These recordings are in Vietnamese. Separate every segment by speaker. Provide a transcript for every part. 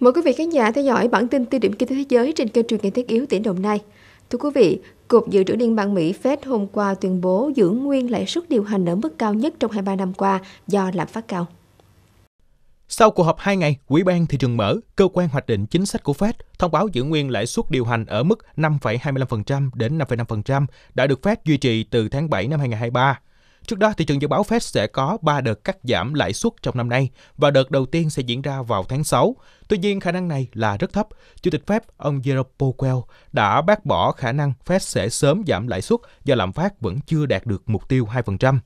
Speaker 1: Mời quý vị khán giả theo dõi bản tin tiêu điểm kinh tế thế giới trên kênh truyền hình thiết yếu tỉnh Đồng Nai. Thưa quý vị, Cục Dự trữ Liên bang Mỹ Fed hôm qua tuyên bố giữ nguyên lãi suất điều hành ở mức cao nhất trong 23 năm qua do lạm phát cao.
Speaker 2: Sau cuộc họp 2 ngày, quỹ ban thị trường mở, cơ quan hoạch định chính sách của Fed thông báo giữ nguyên lãi suất điều hành ở mức 5,25% đến 5,5% đã được Fed duy trì từ tháng 7 năm 2023. Trước đó, thị trường dự báo Fed sẽ có 3 đợt cắt giảm lãi suất trong năm nay và đợt đầu tiên sẽ diễn ra vào tháng 6. Tuy nhiên, khả năng này là rất thấp. Chủ tịch Fed, ông Jerome Powell, đã bác bỏ khả năng Fed sẽ sớm giảm lãi suất do lạm phát vẫn chưa đạt được mục tiêu 2%.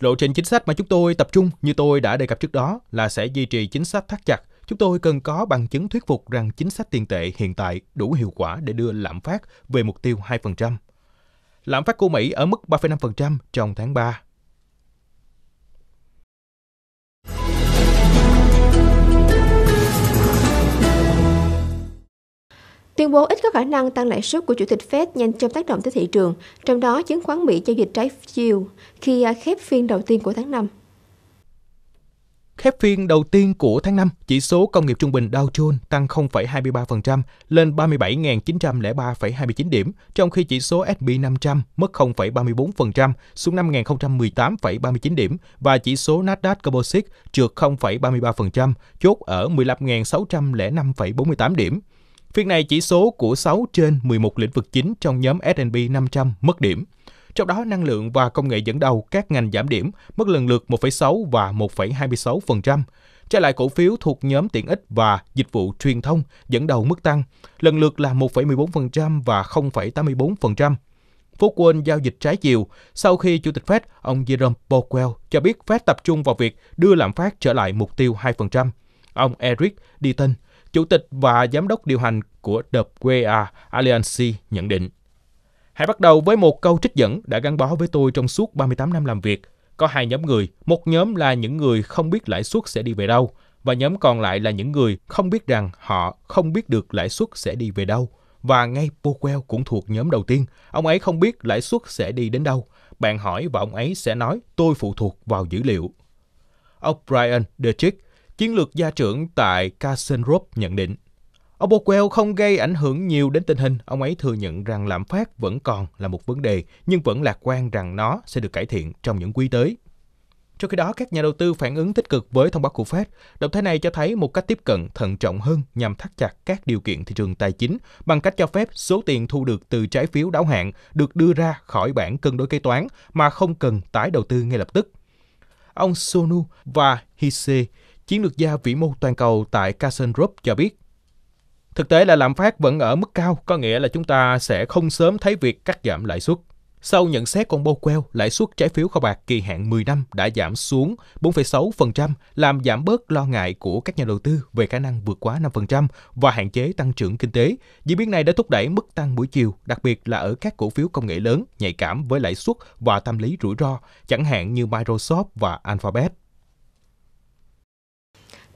Speaker 2: Lộ trình chính sách mà chúng tôi tập trung như tôi đã đề cập trước đó là sẽ duy trì chính sách thắt chặt. Chúng tôi cần có bằng chứng thuyết phục rằng chính sách tiền tệ hiện tại đủ hiệu quả để đưa lạm phát về mục tiêu 2%. Lạm phát của Mỹ ở mức 3,5% trong tháng 3
Speaker 1: Tuyên bố ít có khả năng tăng lãi suất của Chủ tịch Fed nhanh chóng tác động tới thị trường, trong đó chứng khoán Mỹ giao dịch trái chiều khi à, khép phiên đầu tiên của tháng 5. Khép
Speaker 2: phiên đầu tiên của tháng 5, chỉ số công nghiệp trung bình Dow Jones tăng 0,23% lên 37.903,29 điểm, trong khi chỉ số S&P 500 mất 0,34% xuống 5.018,39 điểm và chỉ số Nasdaq Composite trượt 0,33%, chốt ở 15.605,48 điểm. Phiên này chỉ số của 6 trên 11 lĩnh vực chính trong nhóm S&P 500 mất điểm. Trong đó, năng lượng và công nghệ dẫn đầu các ngành giảm điểm, mất lần lượt 1,6 và 1,26%. Trái lại cổ phiếu thuộc nhóm tiện ích và dịch vụ truyền thông dẫn đầu mức tăng, lần lượt là 1,14% và 0,84%. Phú Quân giao dịch trái chiều sau khi Chủ tịch Fed, ông Jerome Powell, cho biết Fed tập trung vào việc đưa lạm phát trở lại mục tiêu 2%. Ông Eric Deaton, Chủ tịch và Giám đốc điều hành của The Guea Alliance nhận định. Hãy bắt đầu với một câu trích dẫn đã gắn bó với tôi trong suốt 38 năm làm việc. Có hai nhóm người, một nhóm là những người không biết lãi suất sẽ đi về đâu, và nhóm còn lại là những người không biết rằng họ không biết được lãi suất sẽ đi về đâu. Và ngay Powell cũng thuộc nhóm đầu tiên, ông ấy không biết lãi suất sẽ đi đến đâu. Bạn hỏi và ông ấy sẽ nói tôi phụ thuộc vào dữ liệu. Ông Brian DeChick, chiến lược gia trưởng tại Casenrop nhận định. Ông Powell không gây ảnh hưởng nhiều đến tình hình, ông ấy thừa nhận rằng lạm phát vẫn còn là một vấn đề, nhưng vẫn lạc quan rằng nó sẽ được cải thiện trong những quý tới. Trong khi đó, các nhà đầu tư phản ứng tích cực với thông báo của Fed. Động thái này cho thấy một cách tiếp cận thận trọng hơn nhằm thắt chặt các điều kiện thị trường tài chính bằng cách cho phép số tiền thu được từ trái phiếu đáo hạn được đưa ra khỏi bảng cân đối kế toán mà không cần tái đầu tư ngay lập tức. Ông Sonu và Hise chiến lược gia vĩ mô toàn cầu tại Carson Group cho biết. Thực tế là lạm phát vẫn ở mức cao, có nghĩa là chúng ta sẽ không sớm thấy việc cắt giảm lãi suất. Sau nhận xét con Bowell, lãi suất trái phiếu kho bạc kỳ hạn 10 năm đã giảm xuống 4,6%, làm giảm bớt lo ngại của các nhà đầu tư về khả năng vượt quá 5% và hạn chế tăng trưởng kinh tế. Diễn biến này đã thúc đẩy mức tăng buổi chiều, đặc biệt là ở các cổ phiếu công nghệ lớn nhạy cảm với lãi suất và tâm lý rủi ro, chẳng hạn như Microsoft và Alphabet.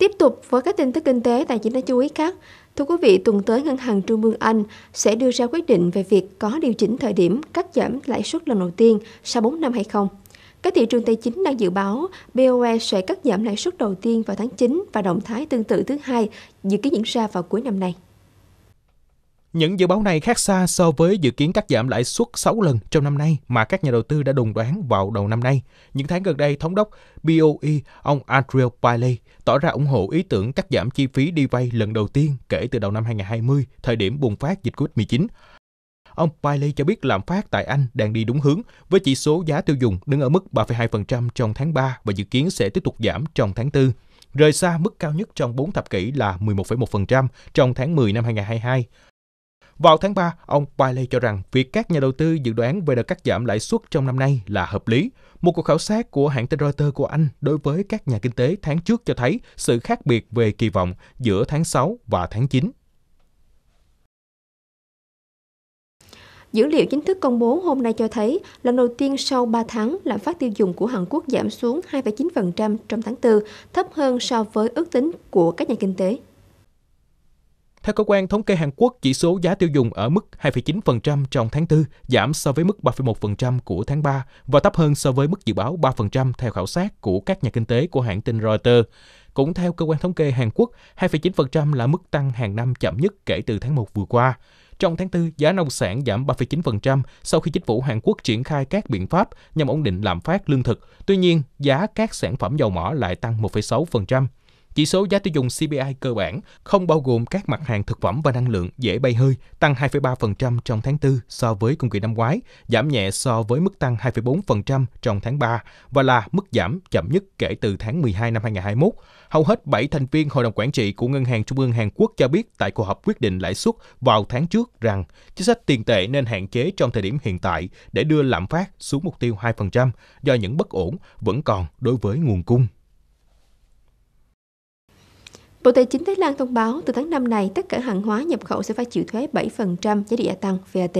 Speaker 1: Tiếp tục với các tin tức kinh tế tài chính đáng chú ý khác, thưa quý vị, tuần tới Ngân hàng Trung ương Anh sẽ đưa ra quyết định về việc có điều chỉnh thời điểm cắt giảm lãi suất lần đầu tiên sau 4 năm hay không. Các thị trường tài chính đang dự báo BOE sẽ cắt giảm lãi suất đầu tiên vào tháng 9 và động thái tương tự thứ hai dự kiến diễn ra vào cuối năm nay.
Speaker 2: Những dự báo này khác xa so với dự kiến cắt giảm lãi suất 6 lần trong năm nay mà các nhà đầu tư đã đồn đoán vào đầu năm nay. Những tháng gần đây, thống đốc BOE, ông Andrew Bailey, tỏ ra ủng hộ ý tưởng cắt giảm chi phí đi vay lần đầu tiên kể từ đầu năm 2020, thời điểm bùng phát dịch COVID-19. Ông Bailey cho biết lạm phát tại Anh đang đi đúng hướng, với chỉ số giá tiêu dùng đứng ở mức 3,2% trong tháng 3 và dự kiến sẽ tiếp tục giảm trong tháng 4 rời xa mức cao nhất trong 4 thập kỷ là 11,1% trong tháng 10 năm 2022. Vào tháng 3, ông Bailey cho rằng việc các nhà đầu tư dự đoán về đợt cắt giảm lãi suất trong năm nay là hợp lý. Một cuộc khảo sát của hãng tin Reuters của Anh đối với các nhà kinh tế tháng trước cho thấy sự khác biệt về kỳ vọng giữa tháng 6 và tháng 9.
Speaker 1: Dữ liệu chính thức công bố hôm nay cho thấy lần đầu tiên sau 3 tháng, lạm phát tiêu dùng của Hàn Quốc giảm xuống 2,9% trong tháng 4, thấp hơn so với ước tính của các nhà kinh tế.
Speaker 2: Theo cơ quan thống kê Hàn Quốc, chỉ số giá tiêu dùng ở mức 2,9% trong tháng 4, giảm so với mức 3,1% của tháng 3 và thấp hơn so với mức dự báo 3% theo khảo sát của các nhà kinh tế của hãng tin Reuters. Cũng theo cơ quan thống kê Hàn Quốc, 2,9% là mức tăng hàng năm chậm nhất kể từ tháng 1 vừa qua. Trong tháng 4, giá nông sản giảm 3,9% sau khi chính phủ Hàn Quốc triển khai các biện pháp nhằm ổn định lạm phát lương thực. Tuy nhiên, giá các sản phẩm dầu mỏ lại tăng 1,6%. Chỉ số giá tiêu dùng CPI cơ bản, không bao gồm các mặt hàng thực phẩm và năng lượng dễ bay hơi, tăng 2,3% trong tháng 4 so với cùng kỳ năm ngoái, giảm nhẹ so với mức tăng 2,4% trong tháng 3 và là mức giảm chậm nhất kể từ tháng 12 năm 2021. Hầu hết 7 thành viên Hội đồng Quản trị của Ngân hàng Trung ương Hàn Quốc cho biết tại cuộc họp quyết định lãi suất vào tháng trước rằng chính sách tiền tệ nên hạn chế trong thời điểm hiện tại để đưa lạm phát xuống mục tiêu 2% do những bất ổn vẫn còn đối với nguồn cung.
Speaker 1: Bộ Tài chính Thái Lan thông báo từ tháng 5 này tất cả hàng hóa nhập khẩu sẽ phải chịu thuế 7% giá trị gia tăng VAT.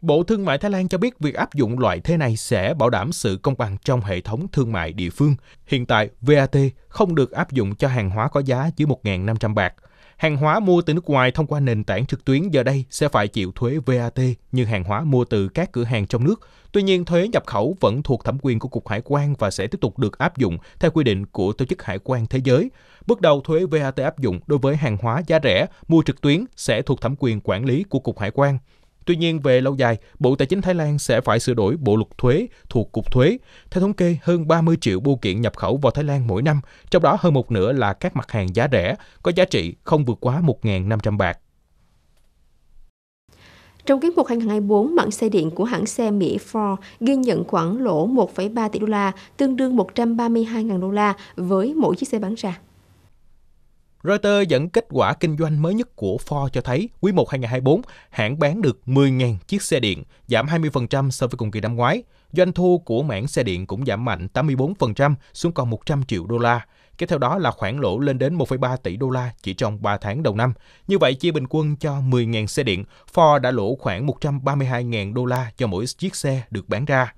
Speaker 2: Bộ Thương mại Thái Lan cho biết việc áp dụng loại thuế này sẽ bảo đảm sự công bằng trong hệ thống thương mại địa phương. Hiện tại, VAT không được áp dụng cho hàng hóa có giá dưới 1.500 bạc. Hàng hóa mua từ nước ngoài thông qua nền tảng trực tuyến giờ đây sẽ phải chịu thuế VAT như hàng hóa mua từ các cửa hàng trong nước. Tuy nhiên, thuế nhập khẩu vẫn thuộc thẩm quyền của Cục Hải quan và sẽ tiếp tục được áp dụng theo quy định của Tổ chức Hải quan Thế giới. Bước đầu, thuế VAT áp dụng đối với hàng hóa giá rẻ mua trực tuyến sẽ thuộc thẩm quyền quản lý của Cục Hải quan. Tuy nhiên, về lâu dài, Bộ Tài chính Thái Lan sẽ phải sửa đổi bộ luật thuế thuộc Cục Thuế. Theo thống kê, hơn 30 triệu bưu kiện nhập khẩu vào Thái Lan mỗi năm, trong đó hơn một nửa là các mặt hàng giá rẻ, có giá trị không vượt quá 1.500 bạc.
Speaker 1: Trong quý 1 2024, mạng xe điện của hãng xe Mỹ Ford ghi nhận khoảng lỗ 1,3 tỷ đô la, tương đương 132.000 đô la với mỗi chiếc xe bán ra.
Speaker 2: Reuters dẫn kết quả kinh doanh mới nhất của Ford cho thấy quý 1 2024 hãng bán được 10.000 chiếc xe điện, giảm 20% so với cùng kỳ năm ngoái. Doanh thu của mảng xe điện cũng giảm mạnh 84% xuống còn 100 triệu đô la. Kế theo đó là khoản lỗ lên đến 1,3 tỷ đô la chỉ trong 3 tháng đầu năm. Như vậy, chia bình quân cho 10.000 xe điện, Ford đã lỗ khoảng 132.000 đô la cho mỗi chiếc xe được bán ra.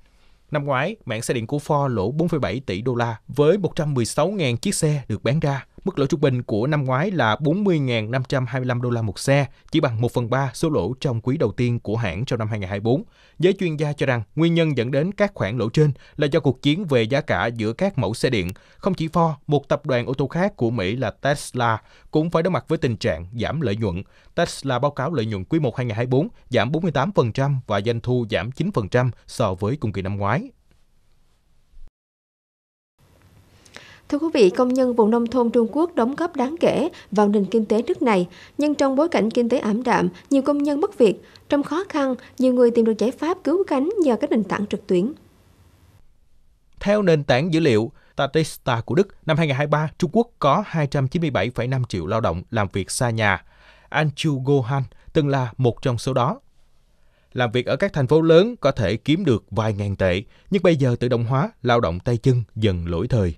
Speaker 2: Năm ngoái, mạng xe điện của Ford lỗ 4,7 tỷ đô la với 116.000 chiếc xe được bán ra. Mức lỗ trung bình của năm ngoái là 40.525 đô la một xe, chỉ bằng 1 phần 3 số lỗ trong quý đầu tiên của hãng trong năm 2024. Giới chuyên gia cho rằng nguyên nhân dẫn đến các khoản lỗ trên là do cuộc chiến về giá cả giữa các mẫu xe điện. Không chỉ Ford, một tập đoàn ô tô khác của Mỹ là Tesla cũng phải đối mặt với tình trạng giảm lợi nhuận. Tesla báo cáo lợi nhuận quý 1 2024 giảm 48% và doanh thu giảm 9% so với cùng kỳ năm ngoái.
Speaker 1: Thưa quý vị, công nhân vùng nông thôn Trung Quốc đóng góp đáng kể vào nền kinh tế nước này, nhưng trong bối cảnh kinh tế ảm đạm, nhiều công nhân mất việc. Trong khó khăn, nhiều người tìm được giải pháp cứu cánh nhờ các nền tảng trực tuyến.
Speaker 2: Theo nền tảng dữ liệu Statista của Đức, năm 2023, Trung Quốc có 297,5 triệu lao động làm việc xa nhà. Anh Chu Gohan từng là một trong số đó. Làm việc ở các thành phố lớn có thể kiếm được vài ngàn tệ, nhưng bây giờ tự động hóa, lao động tay chân dần lỗi thời.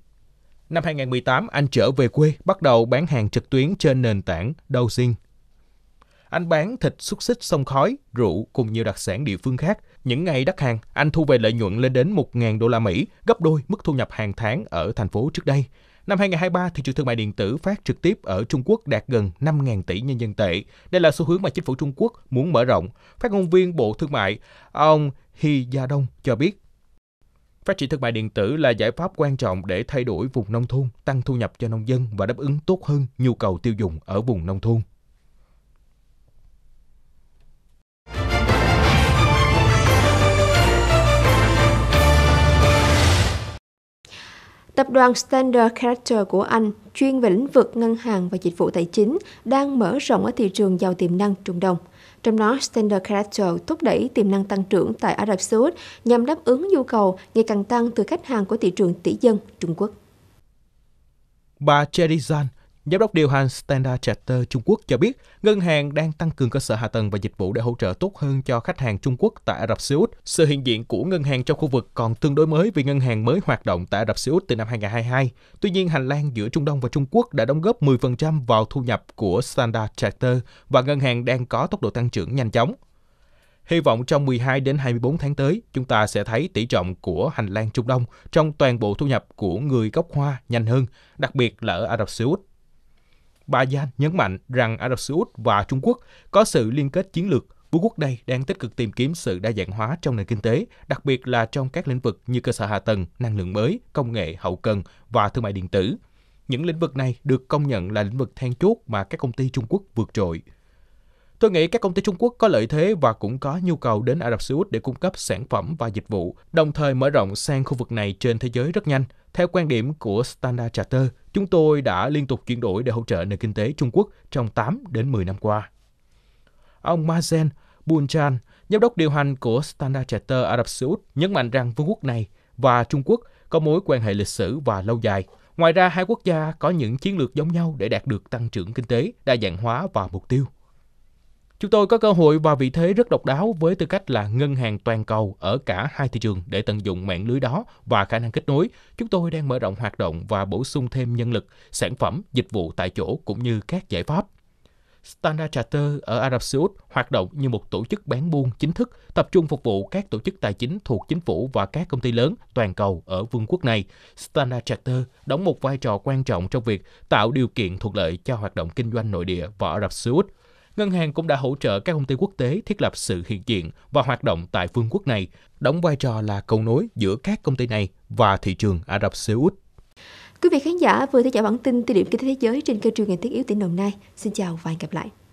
Speaker 2: Năm 2018, anh trở về quê, bắt đầu bán hàng trực tuyến trên nền tảng Douyin. Anh bán thịt xúc xích sông khói, rượu cùng nhiều đặc sản địa phương khác. Những ngày đắt hàng, anh thu về lợi nhuận lên đến 1.000 đô la Mỹ, gấp đôi mức thu nhập hàng tháng ở thành phố trước đây. Năm 2023, thị trường thương mại điện tử phát trực tiếp ở Trung Quốc đạt gần 5.000 tỷ nhân dân tệ. Đây là xu hướng mà chính phủ Trung Quốc muốn mở rộng. Phát ngôn viên Bộ Thương mại, ông Hy Gia Đông cho biết Phát triển thương mại điện tử là giải pháp quan trọng để thay đổi vùng nông thôn, tăng thu nhập cho nông dân và đáp ứng tốt hơn nhu cầu tiêu dùng ở vùng nông thôn.
Speaker 1: Tập đoàn Standard Chartered của Anh chuyên về lĩnh vực ngân hàng và dịch vụ tài chính đang mở rộng ở thị trường giàu tiềm năng Trung Đông. Trong đó, Standard Chartered thúc đẩy tiềm năng tăng trưởng tại Ả Rập Xê Út nhằm đáp ứng nhu cầu ngày càng tăng từ khách hàng của thị trường tỷ dân Trung Quốc.
Speaker 2: Bà Cherry Zan, Giám đốc điều hành Standard Chartered Trung Quốc cho biết, ngân hàng đang tăng cường cơ sở hạ tầng và dịch vụ để hỗ trợ tốt hơn cho khách hàng Trung Quốc tại Ả Rập Xê Út. Sự hiện diện của ngân hàng trong khu vực còn tương đối mới vì ngân hàng mới hoạt động tại Ả Rập Xê Út từ năm 2022. Tuy nhiên, hành lang giữa Trung Đông và Trung Quốc đã đóng góp 10% vào thu nhập của Standard Chartered và ngân hàng đang có tốc độ tăng trưởng nhanh chóng. Hy vọng trong 12 đến 24 tháng tới, chúng ta sẽ thấy tỷ trọng của hành lang Trung Đông trong toàn bộ thu nhập của người gốc Hoa nhanh hơn, đặc biệt là ở Ả Rập Xê Út. Bà Giang nhấn mạnh rằng Ả Rập Xê Út và Trung Quốc có sự liên kết chiến lược. Vũ quốc đây đang tích cực tìm kiếm sự đa dạng hóa trong nền kinh tế, đặc biệt là trong các lĩnh vực như cơ sở hạ tầng, năng lượng mới, công nghệ hậu cần và thương mại điện tử. Những lĩnh vực này được công nhận là lĩnh vực then chốt mà các công ty Trung Quốc vượt trội. Tôi nghĩ các công ty Trung Quốc có lợi thế và cũng có nhu cầu đến Ả Rập Xê Út để cung cấp sản phẩm và dịch vụ, đồng thời mở rộng sang khu vực này trên thế giới rất nhanh. Theo quan điểm của Standard Charter, chúng tôi đã liên tục chuyển đổi để hỗ trợ nền kinh tế Trung Quốc trong 8 đến 10 năm qua. Ông Mazen Bunchan, giám đốc điều hành của Standard Charter Ả Rập Xê Út, nhấn mạnh rằng vương quốc này và Trung Quốc có mối quan hệ lịch sử và lâu dài. Ngoài ra, hai quốc gia có những chiến lược giống nhau để đạt được tăng trưởng kinh tế, đa dạng hóa và mục tiêu Chúng tôi có cơ hội và vị thế rất độc đáo với tư cách là ngân hàng toàn cầu ở cả hai thị trường để tận dụng mạng lưới đó và khả năng kết nối. Chúng tôi đang mở rộng hoạt động và bổ sung thêm nhân lực, sản phẩm, dịch vụ tại chỗ cũng như các giải pháp. Standard Charter ở Ả Rập Xê Út hoạt động như một tổ chức bán buôn chính thức, tập trung phục vụ các tổ chức tài chính thuộc chính phủ và các công ty lớn toàn cầu ở vương quốc này. Standard Charter đóng một vai trò quan trọng trong việc tạo điều kiện thuận lợi cho hoạt động kinh doanh nội địa và Ả Rập Xê Út ngân hàng cũng đã hỗ trợ các công ty quốc tế thiết lập sự hiện diện và hoạt động tại vương quốc này, đóng vai trò là cầu nối giữa các công ty này và thị trường Ả Rập Xê Út.
Speaker 1: Quý vị khán giả vừa theo dõi bản tin tiêu điểm kinh tế thế giới trên kênh truyền hình thiết yếu tỉnh Đồng Nai. Xin chào và hẹn gặp lại.